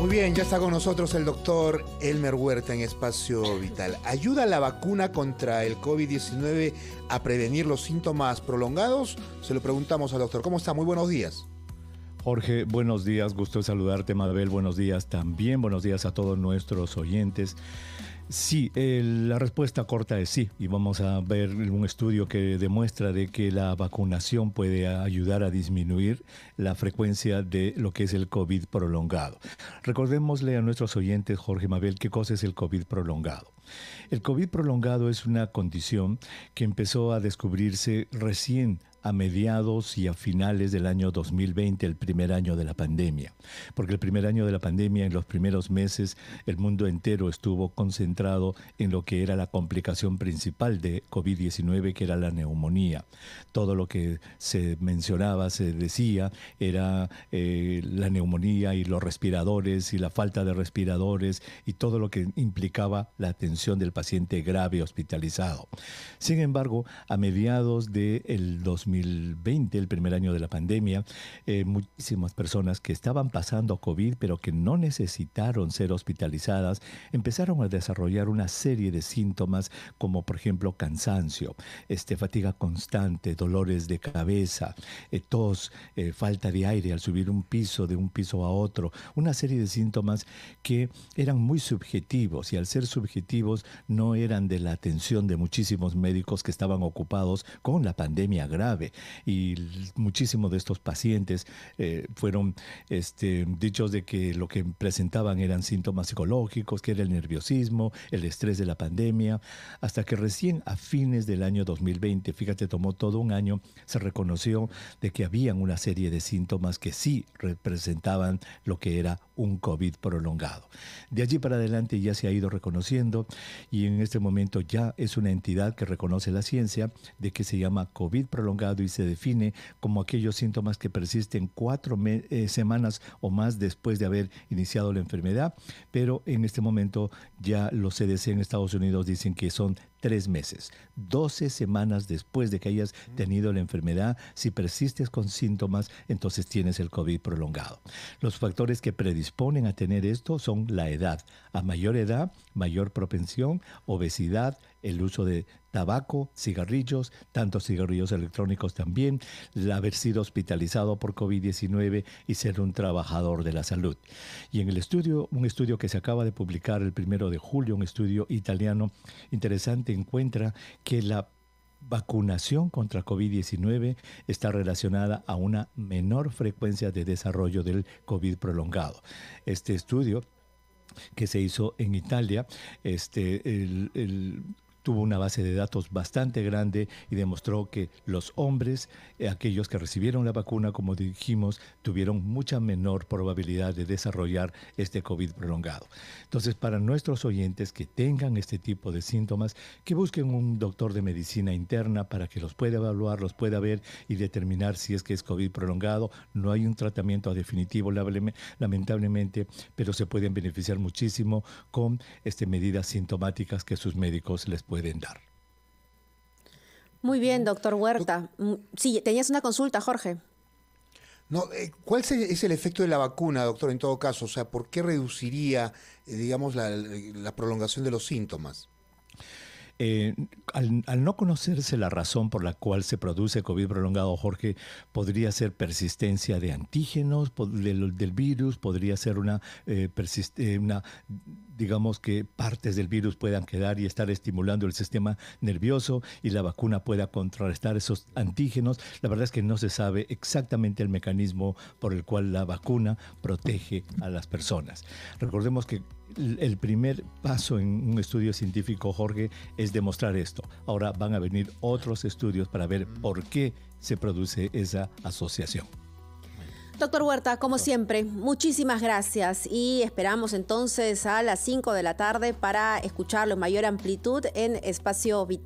Muy bien, ya está con nosotros el doctor Elmer Huerta en Espacio Vital. ¿Ayuda la vacuna contra el COVID-19 a prevenir los síntomas prolongados? Se lo preguntamos al doctor. ¿Cómo está? Muy buenos días. Jorge, buenos días, gusto saludarte, Madabel. buenos días también, buenos días a todos nuestros oyentes. Sí, eh, la respuesta corta es sí, y vamos a ver un estudio que demuestra de que la vacunación puede ayudar a disminuir la frecuencia de lo que es el COVID prolongado. Recordémosle a nuestros oyentes, Jorge Mabel, qué cosa es el COVID prolongado. El COVID prolongado es una condición que empezó a descubrirse recién a mediados y a finales del año 2020, el primer año de la pandemia. Porque el primer año de la pandemia, en los primeros meses, el mundo entero estuvo concentrado en lo que era la complicación principal de COVID-19, que era la neumonía. Todo lo que se mencionaba, se decía, era eh, la neumonía y los respiradores y la falta de respiradores y todo lo que implicaba la atención del paciente grave hospitalizado. Sin embargo, a mediados del el 2020, el primer año de la pandemia, eh, muchísimas personas que estaban pasando COVID pero que no necesitaron ser hospitalizadas empezaron a desarrollar una serie de síntomas como por ejemplo cansancio, este, fatiga constante, dolores de cabeza, eh, tos, eh, falta de aire al subir un piso de un piso a otro, una serie de síntomas que eran muy subjetivos y al ser subjetivos no eran de la atención de muchísimos médicos que estaban ocupados con la pandemia grave y muchísimos de estos pacientes eh, fueron este, dichos de que lo que presentaban eran síntomas psicológicos, que era el nerviosismo, el estrés de la pandemia, hasta que recién a fines del año 2020, fíjate, tomó todo un año, se reconoció de que habían una serie de síntomas que sí representaban lo que era un COVID prolongado. De allí para adelante ya se ha ido reconociendo y en este momento ya es una entidad que reconoce la ciencia de que se llama COVID prolongado y se define como aquellos síntomas que persisten cuatro eh, semanas o más después de haber iniciado la enfermedad, pero en este momento ya los CDC en Estados Unidos dicen que son tres meses, 12 semanas después de que hayas tenido la enfermedad, si persistes con síntomas, entonces tienes el COVID prolongado. Los factores que predisponen disponen a tener esto son la edad. A mayor edad, mayor propensión, obesidad, el uso de tabaco, cigarrillos, tantos cigarrillos electrónicos también, haber sido hospitalizado por COVID-19 y ser un trabajador de la salud. Y en el estudio, un estudio que se acaba de publicar el primero de julio, un estudio italiano interesante, encuentra que la vacunación contra COVID-19 está relacionada a una menor frecuencia de desarrollo del COVID prolongado. Este estudio que se hizo en Italia, este, el, el tuvo una base de datos bastante grande y demostró que los hombres, eh, aquellos que recibieron la vacuna, como dijimos, tuvieron mucha menor probabilidad de desarrollar este COVID prolongado. Entonces, para nuestros oyentes que tengan este tipo de síntomas, que busquen un doctor de medicina interna para que los pueda evaluar, los pueda ver y determinar si es que es COVID prolongado. No hay un tratamiento definitivo, lamentablemente, pero se pueden beneficiar muchísimo con este, medidas sintomáticas que sus médicos les pueden pueden dar. Muy bien, mm. doctor Huerta. Mm, sí, tenías una consulta, Jorge. No, eh, ¿Cuál es el efecto de la vacuna, doctor, en todo caso? O sea, ¿por qué reduciría, eh, digamos, la, prolongación de los síntomas? Eh, al, no conocerse la razón por la cual se produce COVID prolongado, Jorge, podría ser persistencia de antígenos del, virus, podría ser una, una digamos que partes del virus puedan quedar y estar estimulando el sistema nervioso y la vacuna pueda contrarrestar esos antígenos. La verdad es que no se sabe exactamente el mecanismo por el cual la vacuna protege a las personas. Recordemos que el primer paso en un estudio científico, Jorge, es demostrar esto. Ahora van a venir otros estudios para ver por qué se produce esa asociación. Doctor Huerta, como siempre, muchísimas gracias y esperamos entonces a las 5 de la tarde para escucharlo en mayor amplitud en Espacio Vital.